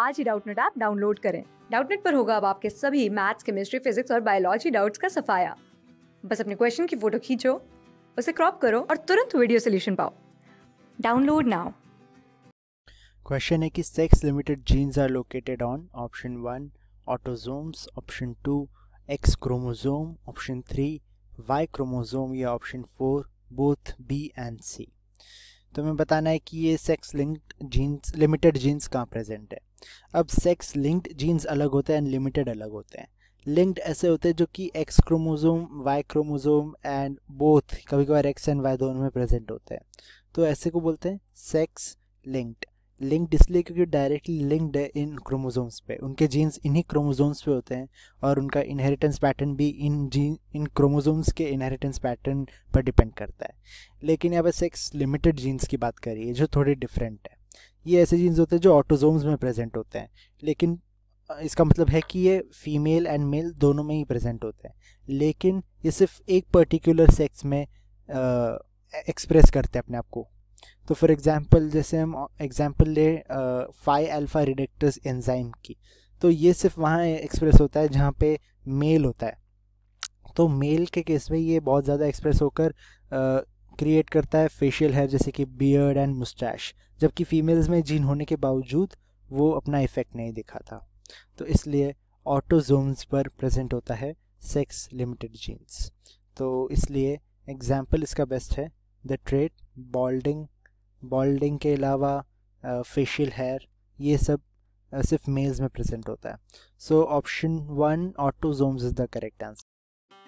आज ही Doubtnut app download करें डाउटनेट पर होगा अब आपके सभी मैथ्स केमिस्ट्री फिजिक्स और बायोलॉजी डाउट्स का सफाया बस अपने क्वेश्चन की फोटो खींचो उसे क्रॉप करो और तुरंत वीडियो सोल्यूशन पाओ डाउनलोड नाउ क्वेश्चन है कि sex limited genes are located on option one autosomes option two X chromosome option three Y chromosome या option four both B and C तो हमें बताना है कि ये sex linked genes limited genes कहाँ प्रेजेंट है अब सेक्स लिंक्ड जीन्स अलग होते हैं एंड लिमिटेड अलग होते हैं लिंक्ड ऐसे होते हैं जो कि X chromosome Y chromosome and both कभी कभार एक्स एंड वाई दोनों में प्रेजेंट होते हैं तो ऐसे को बोलते हैं सेक्स लिंक्ड लिंक्ड इसलिए क्योंकि डायरेक्टली लिंक्ड है इन क्रोमोजोम्स पे उनके जीन्स इन्हीं क्रोमोजोम्स पे होते हैं और उनका इनहेरिटेंस पैटर्न भी इन जीन इन क्रोमोजोम्स के इनहेरिटेंस पैटर्न पर डिपेंड करता है लेकिन यहाँ पर सेक्स लिमिटेड जीन्स की बात करिए जो थोड़ी डिफरेंट ये ऐसे जीन्स होते हैं जो ऑटोजोम्स में प्रेजेंट होते हैं लेकिन इसका मतलब है कि ये फीमेल एंड मेल दोनों में ही प्रेजेंट होते हैं लेकिन ये सिर्फ एक पर्टिकुलर सेक्स में एक्सप्रेस करते हैं अपने आप को तो फॉर एग्जांपल जैसे हम एग्जांपल ले फाइव अल्फा रिडेक्टर्स एंजाइम की तो ये सिर्फ वहाँ एक्सप्रेस होता है जहाँ पे मेल होता है तो मेल के केस में ये बहुत ज़्यादा एक्सप्रेस होकर क्रिएट करता है फेशियल हेयर जैसे कि बियर्ड एंड मुस्टैश जबकि फीमेल्स में जीन होने के बावजूद वो अपना इफेक्ट नहीं दिखाता तो इसलिए ऑटोजोम्स पर प्रेजेंट होता है सेक्स लिमिटेड जीन्स तो इसलिए एग्जाम्पल इसका बेस्ट है द ट्रेड बॉल्डिंग बॉल्डिंग के अलावा फेशियल हेयर ये सब सिर्फ मेल्स में प्रेजेंट होता है so option one autosomes is the correct answer